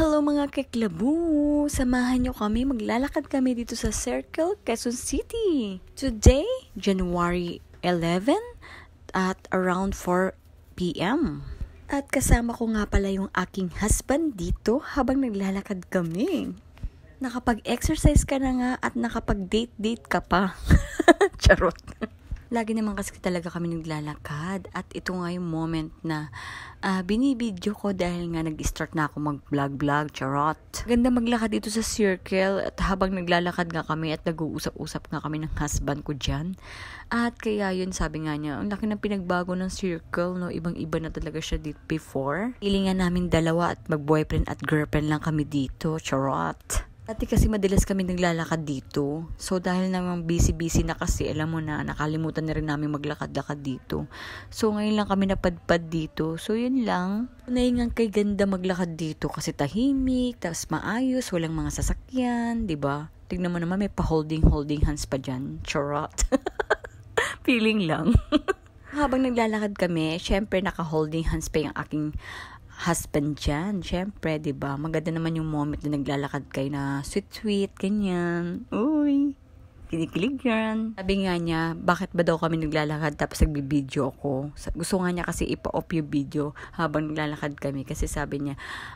Hello mga keklabu! Samahan nyo kami, maglalakad kami dito sa Circle, Quezon City. Today, January 11 at around 4 p.m. At kasama ko nga pala yung aking husband dito habang naglalakad kami. Nakapag-exercise ka na nga at nakapag-date-date ka pa. Charot lagi naman kasi talaga kami naglalakad at ito nga yung moment na uh, binibidyo ko dahil nga nag-start na ako mag-vlog-vlog, charot. Ganda maglakad dito sa circle at habang naglalakad nga kami at nag-uusap-usap nga kami ng husband ko dyan. At kaya yun sabi nga niya, ang laki ng pinagbago ng circle, no? Ibang-iba na talaga siya dito before. Ilingan namin dalawa at mag-boyfriend at girlfriend lang kami dito, charot. Dati kasi madalas kami naglalakad dito. So dahil naman busy-busy na kasi, alam mo na, nakalimutan na rin namin maglakad-lakad dito. So ngayon lang kami napadpad dito. So yun lang. Naingang kay ganda maglakad dito kasi tahimik, tapos maayos, walang mga sasakyan, 'di ba? Tignan mo naman may pa-holding holding hands pa diyan. Charot. Feeling lang. Habang naglalakad kami, syempre naka-holding hands pa yung aking husband dyan. Siyempre, ba diba? Maganda naman yung moment na naglalakad kayo na sweet-sweet, ganyan. Uy, kinikilig yan. Sabi nga niya, bakit ba daw kami naglalakad tapos nagbibideo ako? Gusto nga niya kasi ipa-off yung video habang naglalakad kami. Kasi sabi niya,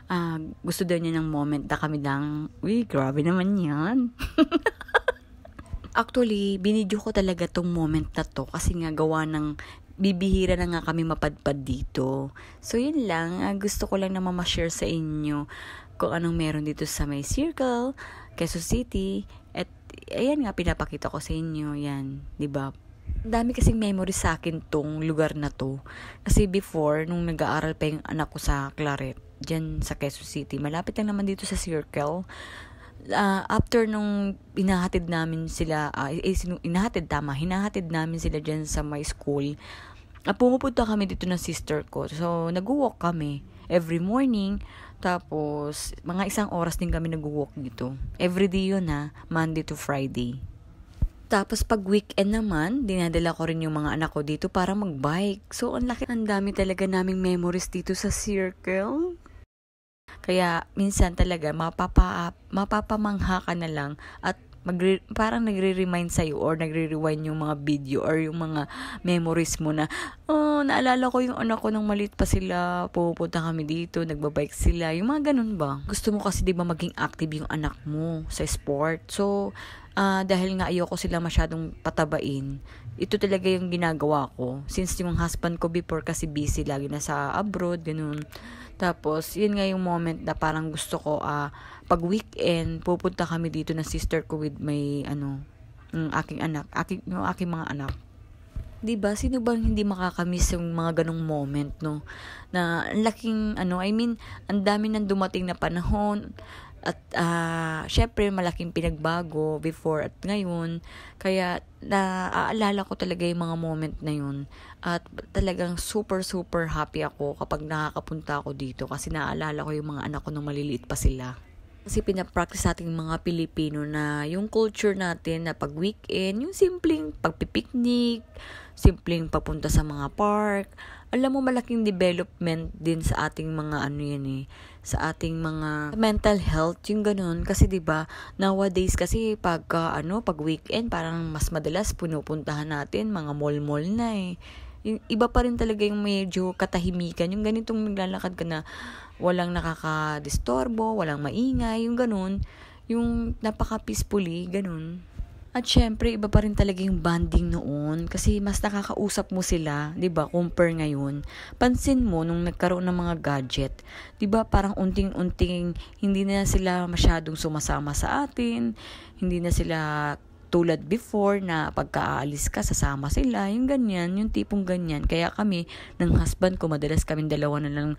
ah, gusto daw niya ng moment na kami lang, uy, grabe naman yan. Actually, binidyo ko talaga tong moment na to kasi nga gawa ng bibihira na nga kami mapadpad dito. So, yun lang. Uh, gusto ko lang na ma-share sa inyo kung anong meron dito sa may circle, Quezon City, at ayan nga, pinapakita ko sa inyo. Yan, ba diba? Dami kasing memory sa akin tong lugar na to. Kasi before, nung nag-aaral pa yung anak ko sa Claret, dyan sa Quezon City, malapit lang naman dito sa circle uh, after nung inahatid namin sila, uh, ah, eh, eh, inahatid, tama, hinahatid namin sila dyan sa my school, uh, pumupunta kami dito ng sister ko. So, nag-walk kami every morning. Tapos, mga isang oras din kami nag-walk dito. Every day yun ha, Monday to Friday. Tapos pag weekend naman, dinadala ko rin yung mga anak ko dito para magbike. So, ang laki ng dami talaga naming memories dito sa circle. Kaya minsan talaga mapapa, mapapamangha ka na lang at magre, parang nagre-remind sa sa'yo or nagre-rewind yung mga video or yung mga memories mo na, oh, naalala ko yung anak ko nung malit pa sila, pupunta kami dito, nagbabike sila, yung mga ganun ba? Gusto mo kasi di ba maging active yung anak mo sa sport? So, uh, dahil nga ayoko sila masyadong patabain, ito talaga yung ginagawa ko. Since yung husband ko before kasi busy, lagi na sa abroad, ganun. Tapos, yun nga yung moment na parang gusto ko, uh, pag weekend, pupunta kami dito ng sister ko with may, ano, ng aking anak, aking, yung aking mga anak. 'di ba? Sino bang hindi makakamiss yung mga ganong moment, no? Na ang laking ano, I mean, ang dami nang dumating na panahon, at uh, syempre malaking pinagbago before at ngayon. Kaya naaalala ko talaga yung mga moment na yun. At talagang super super happy ako kapag nakakapunta ako dito kasi naaalala ko yung mga anak ko nung maliliit pa sila kasi pinapractice natin mga Pilipino na yung culture natin na pag weekend, yung simpleng pagpipiknik, simpleng papunta sa mga park. Alam mo, malaking development din sa ating mga ano yan eh, sa ating mga mental health, yung ganun. Kasi 'di ba nowadays kasi pag ah, ano, pag weekend parang mas madalas pupuntahan natin mga mall-mall na eh. Yung iba pa rin talaga yung medyo katahimikan, yung ganitong naglalakad ka na walang nakakadistorbo, walang maingay, yung ganun. Yung napaka-peacefully, ganun. At syempre, iba pa rin talaga yung bonding noon kasi mas nakakausap mo sila, 'di ba? Compare ngayon. Pansin mo nung nagkaroon ng mga gadget, 'di ba? Parang unting-unting hindi na sila masyadong sumasama sa atin, hindi na sila tulad before na pagkaalis ka, sasama sila, yung ganyan, yung tipong ganyan. Kaya kami, ng husband ko, madalas kami dalawa na lang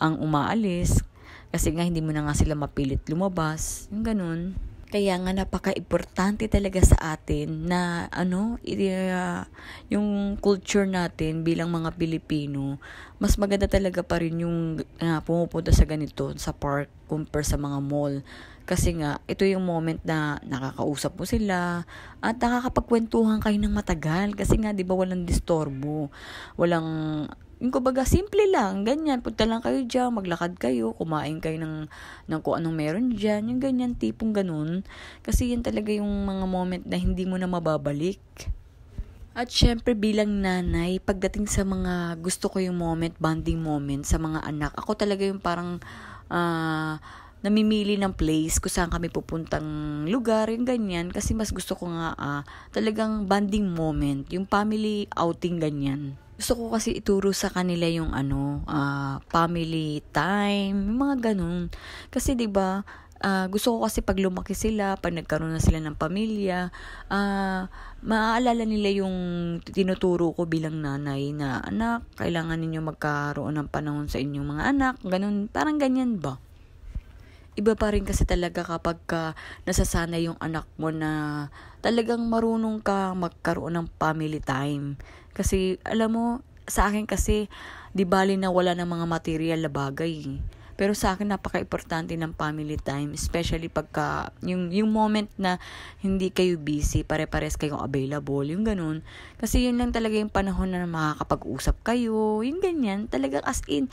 ang umaalis. Kasi nga, hindi mo na nga sila mapilit lumabas. Yung ganun. Kaya nga napaka-importante talaga sa atin na ano, ah, yung culture natin bilang mga Pilipino, mas maganda talaga pa rin yung uh, pumupunta sa ganito, sa park, compare sa mga mall. Kasi nga, ito yung moment na nakakausap mo sila at nakakapagkwentuhan kayo ng matagal. Kasi nga, di ba, walang distorbo, walang yung kumbaga, simple lang, ganyan, punta lang kayo dyan, maglakad kayo, kumain kayo ng, ng kung anong meron dyan, yung ganyan, tipong ganun. Kasi yan talaga yung mga moment na hindi mo na mababalik. At syempre bilang nanay, pagdating sa mga gusto ko yung moment, bonding moment sa mga anak, ako talaga yung parang uh, namimili ng place kung saan kami pupuntang lugar, yung ganyan. Kasi mas gusto ko nga uh, talagang bonding moment, yung family outing ganyan gusto ko kasi ituro sa kanila yung ano, uh, family time, yung mga ganun. Kasi 'di ba, uh, gusto ko kasi pag lumaki sila, pag nagkaroon na sila ng pamilya, uh, maaalala nila yung tinuturo ko bilang nanay na anak, kailangan ninyo magkaroon ng panahon sa inyong mga anak, ganun, parang ganyan ba? iba pa rin kasi talaga kapag ka nasasana yung anak mo na talagang marunong ka magkaroon ng family time. Kasi, alam mo, sa akin kasi, di bali na wala ng mga material na bagay. Eh. Pero sa akin, napaka-importante ng family time, especially pagka, yung, yung moment na hindi kayo busy, pare-pares kayong available, yung ganun. Kasi yun lang talaga yung panahon na makakapag-usap kayo, yung ganyan. Talaga as in,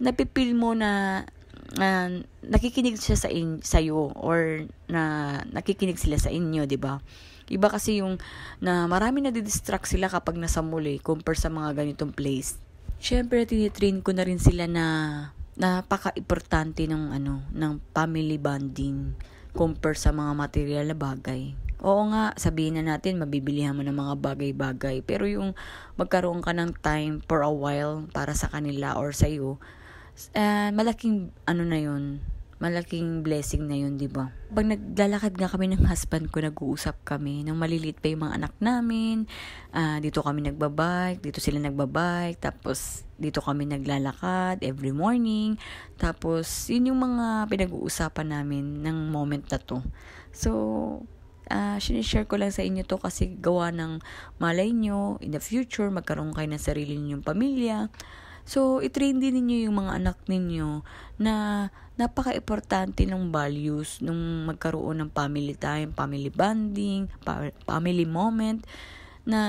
napipil mo na uh, nakikinig siya sa in, sa'yo or na nakikinig sila sa inyo, 'di ba? Iba kasi yung na marami na didistract sila kapag nasa muli eh, compare sa mga ganitong place. Siyempre, tinitrain ko na rin sila na napaka-importante ng ano, ng family bonding compare sa mga material na bagay. Oo nga, sabihin na natin, mabibilihan mo ng mga bagay-bagay. Pero yung magkaroon ka ng time for a while para sa kanila or sa'yo, uh, malaking ano na yun, malaking blessing na yun, di ba? Pag naglalakad nga kami ng husband ko, nag-uusap kami. Nang malilit pa yung mga anak namin, uh, dito kami nagbabike, dito sila nagbabike, tapos dito kami naglalakad every morning. Tapos, yun yung mga pinag-uusapan namin ng moment na to. So, uh, sinishare ko lang sa inyo to kasi gawa ng malay nyo, in the future, magkaroon kayo ng sarili ninyong pamilya, So, itrain din ninyo yung mga anak ninyo na napaka-importante ng values nung magkaroon ng family time, family bonding, family moment na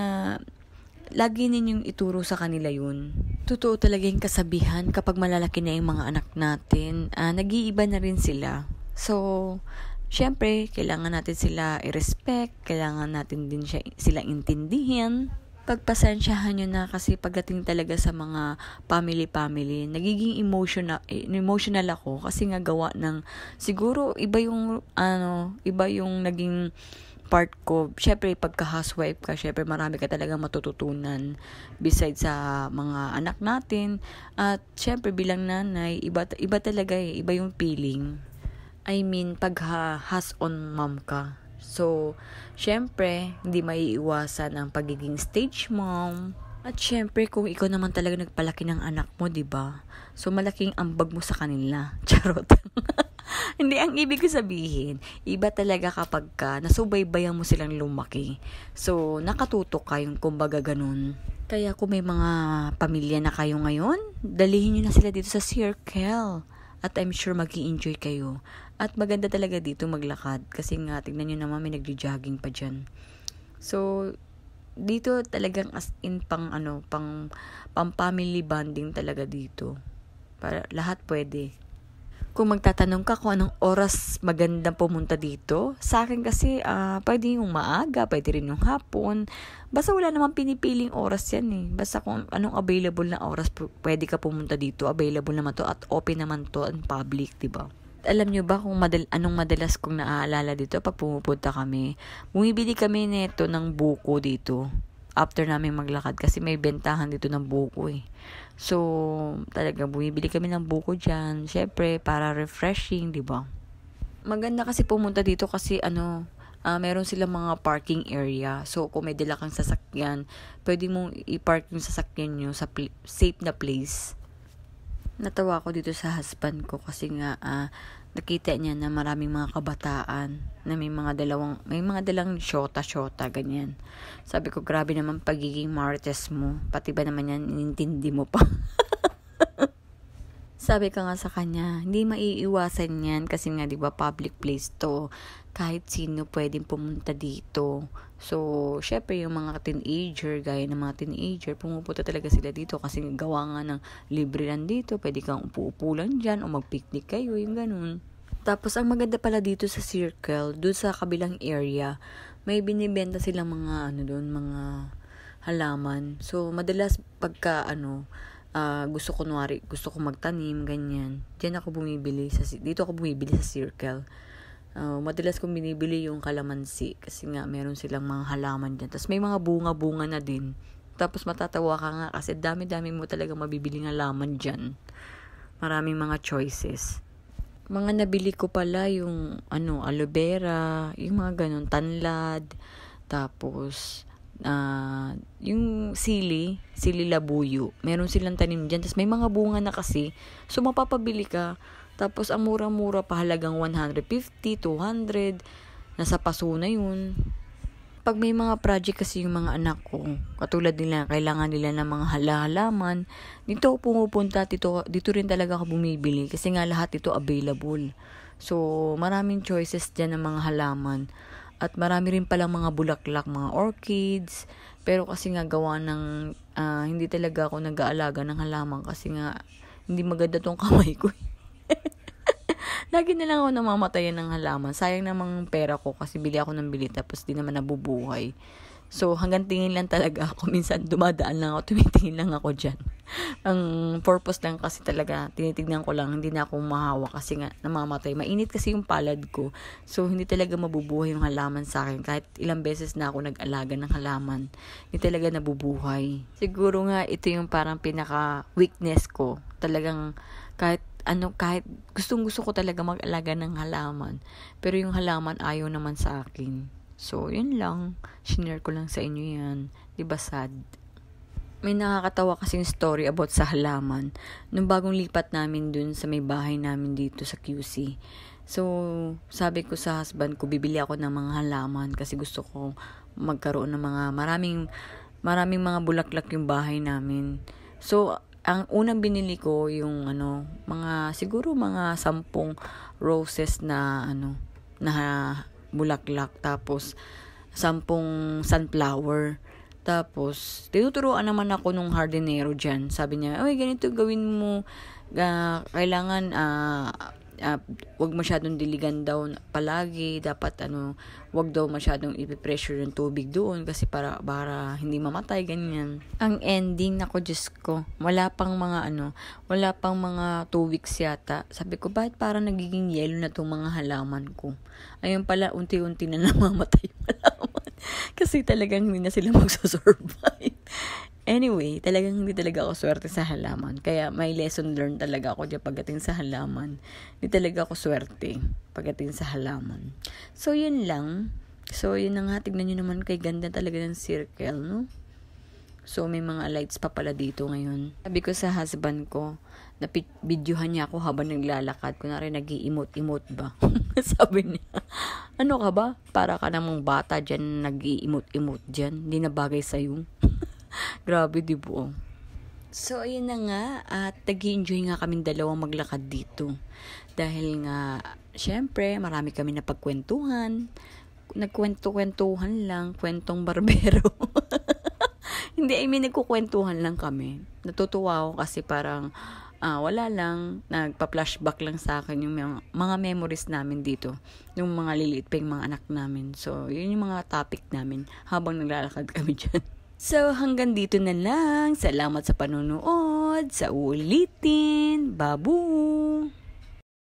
lagi ninyong ituro sa kanila yun. Totoo talaga yung kasabihan kapag malalaki na yung mga anak natin, uh, nag-iiba na rin sila. So, syempre, kailangan natin sila i-respect, kailangan natin din siya, sila intindihin pagpasensyahan nyo na kasi pagdating talaga sa mga family-family, nagiging emotional, eh, emotional ako kasi nga gawa ng, siguro iba yung, ano, iba yung naging part ko, syempre pagka-housewife ka, syempre marami ka talaga matututunan besides sa mga anak natin. At syempre bilang nanay, iba, iba talaga eh, iba yung feeling. I mean, pagha has on mom ka. So, syempre, hindi maiiwasan ang pagiging stage mom. At syempre, kung ikaw naman talaga nagpalaki ng anak mo, 'di ba? So malaking ambag mo sa kanila. Charot. Hindi, ang ibig ko sabihin, iba talaga kapag ka nasubaybayan mo silang lumaki. So, nakatutok ka yung kumbaga ganun. Kaya kung may mga pamilya na kayo ngayon, dalihin nyo na sila dito sa circle at I'm sure mag enjoy kayo. At maganda talaga dito maglakad kasi nga tignan nyo naman may nagjo-jogging pa dyan. So, dito talagang as in pang ano, pang, pang family bonding talaga dito. Para lahat pwede kung magtatanong ka kung anong oras maganda pumunta dito, sa akin kasi uh, pwede yung maaga, pwede rin yung hapon. Basta wala namang pinipiling oras yan eh. Basta kung anong available na oras, pwede ka pumunta dito. Available naman to at open naman to and public, di ba? alam nyo ba kung madal anong madalas kong naaalala dito pag pumupunta kami? Bumibili kami neto ng buko dito after namin maglakad kasi may bentahan dito ng buko eh. So, talaga bumibili kami ng buko diyan, syempre para refreshing, di ba? Maganda kasi pumunta dito kasi ano, uh, meron silang mga parking area. So, kung may dala kang sasakyan, pwede mong i-park yung sasakyan nyo sa pl- safe na place. Natawa ko dito sa husband ko kasi nga uh, nakita niya na maraming mga kabataan na may mga dalawang may mga dalang shota shota ganyan. Sabi ko grabe naman pagiging marites mo. Pati ba naman yan inintindi mo pa? Sabi ka nga sa kanya, hindi maiiwasan yan kasi nga 'di ba public place to kahit sino pwedeng pumunta dito. So, syempre yung mga teenager, gaya ng mga teenager, pumupunta talaga sila dito kasi gawa nga ng libre lang dito, pwede kang upo-upo lang dyan o mag-picnic kayo, yung ganun. Tapos, ang maganda pala dito sa circle, doon sa kabilang area, may binibenta silang mga, ano doon, mga halaman. So, madalas pagka, ano, uh, gusto ko, nwari, gusto ko magtanim, ganyan. Diyan ako bumibili, sa, dito ako bumibili sa circle. Uh, madalas kong binibili yung kalamansi kasi nga meron silang mga halaman dyan. Tapos may mga bunga-bunga na din. Tapos matatawa ka nga kasi dami-dami mo talaga mabibili ng laman dyan. Maraming mga choices. Mga nabili ko pala yung ano, aloe vera, yung mga ganun, tanlad, tapos uh, yung sili, sili labuyo. Meron silang tanim dyan. Tapos may mga bunga na kasi. So, mapapabili ka tapos, ang mura-mura, pahalagang 150, 200, nasa paso na yun. Pag may mga project kasi yung mga anak ko, katulad nila, kailangan nila ng mga halahalaman, dito ako pumupunta, dito, dito rin talaga ako bumibili kasi nga lahat ito available. So, maraming choices dyan ng mga halaman. At marami rin palang mga bulaklak, mga orchids. Pero kasi nga gawa ng, uh, hindi talaga ako nag-aalaga ng halaman kasi nga, hindi maganda tong kamay ko. Lagi na lang ako namamatay ng halaman. Sayang namang pera ko kasi bili ako ng bili tapos di naman nabubuhay. So, hanggang tingin lang talaga ako. Minsan, dumadaan lang ako. Tumitingin lang ako dyan. Ang purpose lang kasi talaga, tinitignan ko lang. Hindi na ako mahawa kasi nga, namamatay. Mainit kasi yung palad ko. So, hindi talaga mabubuhay yung halaman sa akin. Kahit ilang beses na ako nag-alaga ng halaman, hindi talaga nabubuhay. Siguro nga, ito yung parang pinaka-weakness ko. Talagang, kahit ano, kahit gustong gusto ko talaga mag-alaga ng halaman. Pero yung halaman ayaw naman sa akin. So, yun lang. Shinare ko lang sa inyo yan. ba diba, sad? May nakakatawa kasing story about sa halaman. Nung bagong lipat namin dun sa may bahay namin dito sa QC. So, sabi ko sa husband ko, bibili ako ng mga halaman kasi gusto ko magkaroon ng mga maraming maraming mga bulaklak yung bahay namin. So, ang unang binili ko yung ano, mga siguro mga sampung roses na ano, na bulaklak tapos sampung sunflower. Tapos, tinuturuan naman ako nung hardinero diyan Sabi niya, oy ganito gawin mo. Uh, kailangan, uh, uh, wag masyadong diligan daw palagi dapat ano wag daw masyadong i-pressure yung tubig doon kasi para para hindi mamatay ganyan ang ending nako Diyos ko wala pang mga ano wala pang mga 2 weeks yata sabi ko bakit para nagiging yellow na tong mga halaman ko ayun pala unti-unti na namamatay yung halaman kasi talagang hindi na sila magsasurvive Anyway, talagang hindi talaga ako swerte sa halaman. Kaya may lesson learned talaga ako dyan pagdating sa halaman. Hindi talaga ako swerte pagdating sa halaman. So, yun lang. So, yun na nga. Tignan nyo naman kay ganda talaga ng circle, no? So, may mga lights pa pala dito ngayon. Sabi ko sa husband ko, na napidyohan niya ako habang naglalakad. Kunwari, nag iimot imot ba? Sabi niya, ano ka ba? Para ka namang bata dyan, nag iimot imot dyan. Hindi na bagay sa'yo. Grabe, di ba? So, ayun na nga. At nag enjoy nga kaming dalawang maglakad dito. Dahil nga, syempre, marami kami na pagkwentuhan. Nagkwento-kwentuhan lang. Kwentong barbero. Hindi, I mean, nagkukwentuhan lang kami. Natutuwa ako kasi parang uh, wala lang, nagpa-flashback lang sa akin yung mga, mga memories namin dito, yung mga liliit pa yung mga anak namin. So, yun yung mga topic namin habang naglalakad kami dyan. So hanggang dito na lang. Salamat sa panonood. Sa ulitin. Babu!